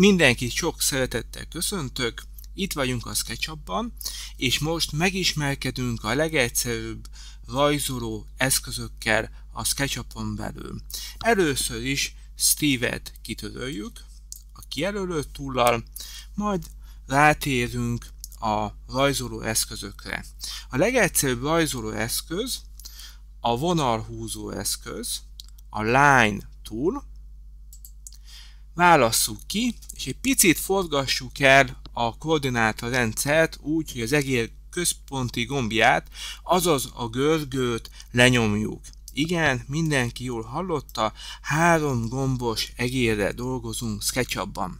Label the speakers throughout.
Speaker 1: Mindenkit sok szeretettel köszöntök, itt vagyunk a SketchUp-ban, és most megismerkedünk a legegyszerűbb rajzoló eszközökkel a SketchUp-on belül. Először is Steve-et kitöröljük a kijelölött túllal, majd rátérünk a rajzoló eszközökre. A legegyszerűbb rajzoló eszköz a vonalhúzó eszköz, a Line tool, válasszuk ki, és egy picit forgassuk el a koordináta rendszert úgy, hogy az egér központi gombját, azaz a görgőt lenyomjuk. Igen, mindenki jól hallotta, három gombos egérre dolgozunk SketchUp-ban.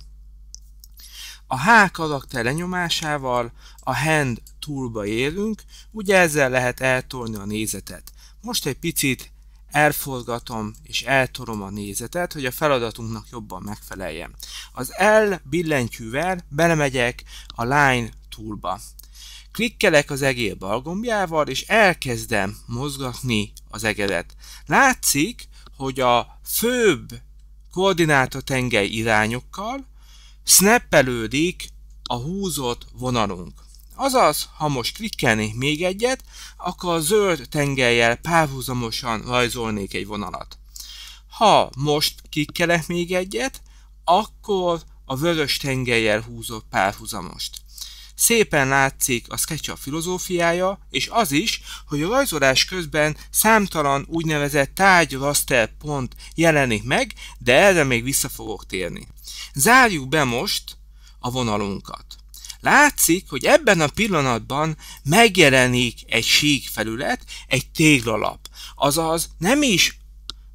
Speaker 1: A H karakter lenyomásával a Hand túlba érünk, ugye ezzel lehet eltolni a nézetet. Most egy picit elforgatom és eltorom a nézetet, hogy a feladatunknak jobban megfeleljen. Az L billentyűvel belemegyek a Line toolba. Klikkelek az egér bal gombjával, és elkezdem mozgatni az egeret. Látszik, hogy a főbb koordináta tengely irányokkal snappelődik a húzott vonalunk. Azaz, ha most klikkelnék még egyet, akkor a zöld tengelyel párhuzamosan rajzolnék egy vonalat. Ha most klikkelek még egyet, akkor a vörös tengelyel húzok párhuzamost. Szépen látszik a SketchUp filozófiája, és az is, hogy a rajzolás közben számtalan úgynevezett tárgy pont jelenik meg, de erre még vissza fogok térni. Zárjuk be most a vonalunkat. Látszik, hogy ebben a pillanatban megjelenik egy síkfelület, egy téglalap. Azaz nem is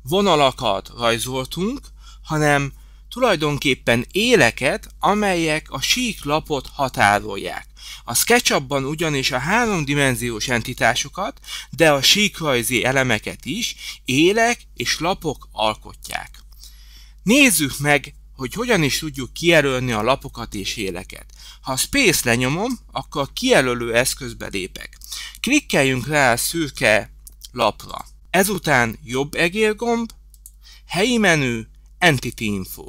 Speaker 1: vonalakat rajzoltunk, hanem tulajdonképpen éleket, amelyek a sík lapot határolják. A sketchup ugyanis a háromdimenziós entitásokat, de a síkrajzi elemeket is élek és lapok alkotják. Nézzük meg hogy hogyan is tudjuk kijelölni a lapokat és éleket. Ha a Space lenyomom, akkor a kijelölő eszközbe lépek. Klikkeljünk rá a szürke lapra. Ezután jobb egérgomb, helyi menü, Entity Info.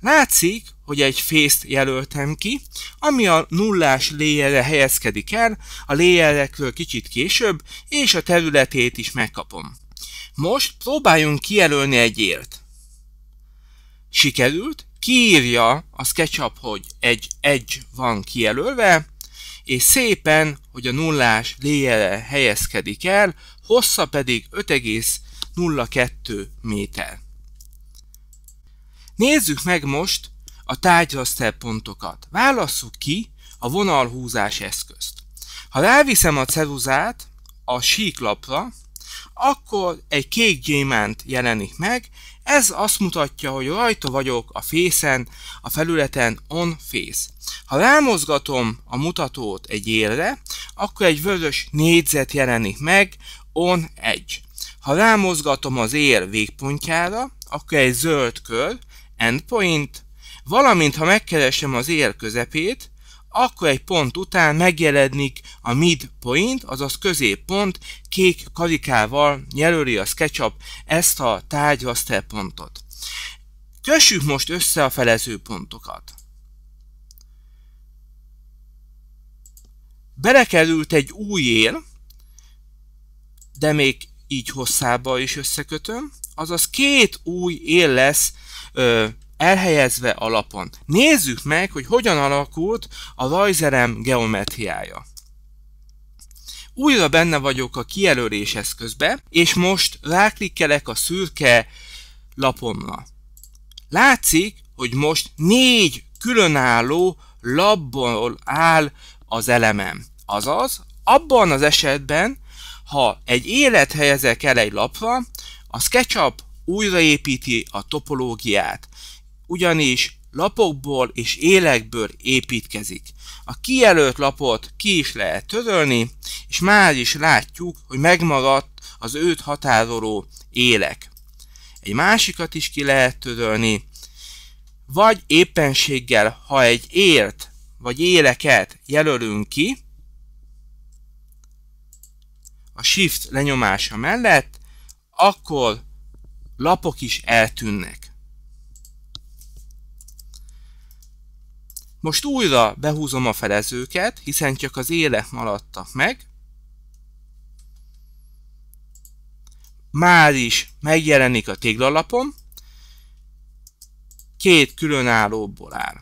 Speaker 1: Látszik, hogy egy fészt jelöltem ki, ami a nullás léjjelre helyezkedik el, a léjjelekről kicsit később, és a területét is megkapom. Most próbáljunk kijelölni egy élt sikerült, kiírja a SketchUp, hogy egy egy van kijelölve, és szépen, hogy a nullás léjele helyezkedik el, hossza pedig 5,02 méter. Nézzük meg most a tárgyasztel pontokat. Válasszuk ki a vonalhúzás eszközt. Ha ráviszem a ceruzát a síklapra, akkor egy kék gyémánt jelenik meg, ez azt mutatja, hogy rajta vagyok a fészen, a felületen on face. Ha rámozgatom a mutatót egy élre, akkor egy vörös négyzet jelenik meg, on edge. Ha rámozgatom az ér végpontjára, akkor egy zöld kör, endpoint, valamint ha megkeresem az ér közepét, akkor egy pont után megjelenik a midpoint, azaz középpont kék karikával jelöli a SketchUp ezt a tárgyasztel pontot. Kössük most össze a felező pontokat. Belekerült egy új él, de még így hosszába is összekötöm, azaz két új él lesz ö, elhelyezve alapon. Nézzük meg, hogy hogyan alakult a rajzerem geometriája újra benne vagyok a kijelölés eszközbe, és most ráklikkelek a szürke lapomra. Látszik, hogy most négy különálló labból áll az elemem. Azaz, abban az esetben, ha egy élet helyezek el egy lapra, a SketchUp újraépíti a topológiát. Ugyanis lapokból és élekből építkezik. A kijelölt lapot ki is lehet törölni, és már is látjuk, hogy megmaradt az őt határoló élek. Egy másikat is ki lehet törölni, vagy éppenséggel, ha egy élt vagy éleket jelölünk ki, a Shift lenyomása mellett, akkor lapok is eltűnnek. Most újra behúzom a felezőket, hiszen csak az élek maradtak meg. Már is megjelenik a téglalapom. Két különállóból áll.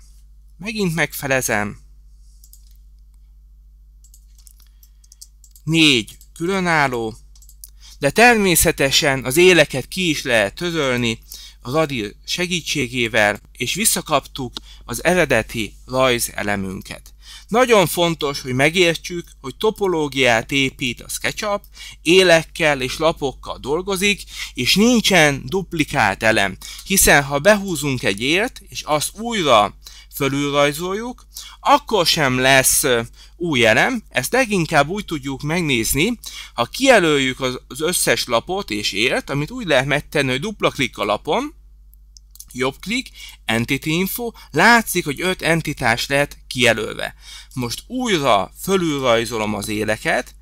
Speaker 1: Megint megfelezem. Négy különálló, de természetesen az éleket ki is lehet törölni, az ADIL segítségével, és visszakaptuk az eredeti rajz elemünket. Nagyon fontos, hogy megértsük, hogy topológiát épít a SketchUp, élekkel és lapokkal dolgozik, és nincsen duplikált elem, hiszen ha behúzunk egy élt, és azt újra fölülrajzoljuk, akkor sem lesz új elem, ezt leginkább úgy tudjuk megnézni, ha kijelöljük az összes lapot és élt, amit úgy lehet megtenni, hogy dupla klik a lapon, jobb klik, Entity Info, látszik, hogy 5 entitás lett kijelölve. Most újra fölülrajzolom az éleket,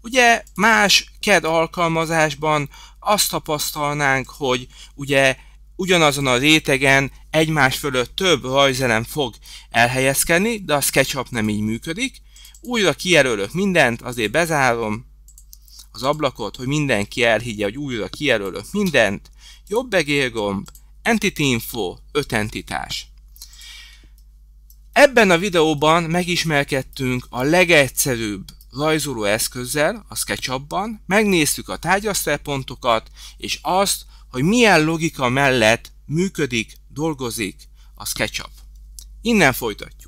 Speaker 1: ugye más CAD alkalmazásban azt tapasztalnánk, hogy ugye ugyanazon a rétegen egymás fölött több rajzelem fog elhelyezkedni, de a SketchUp nem így működik. Újra kijelölök mindent, azért bezárom az ablakot, hogy mindenki elhigye, hogy újra kijelölök mindent. Jobb egérgomb, Entity Info, 5 entitás. Ebben a videóban megismerkedtünk a legegyszerűbb rajzoló eszközzel, a SketchUp-ban, megnéztük a tárgyasztelpontokat, és azt, hogy milyen logika mellett működik, dolgozik a SketchUp. Innen folytatjuk.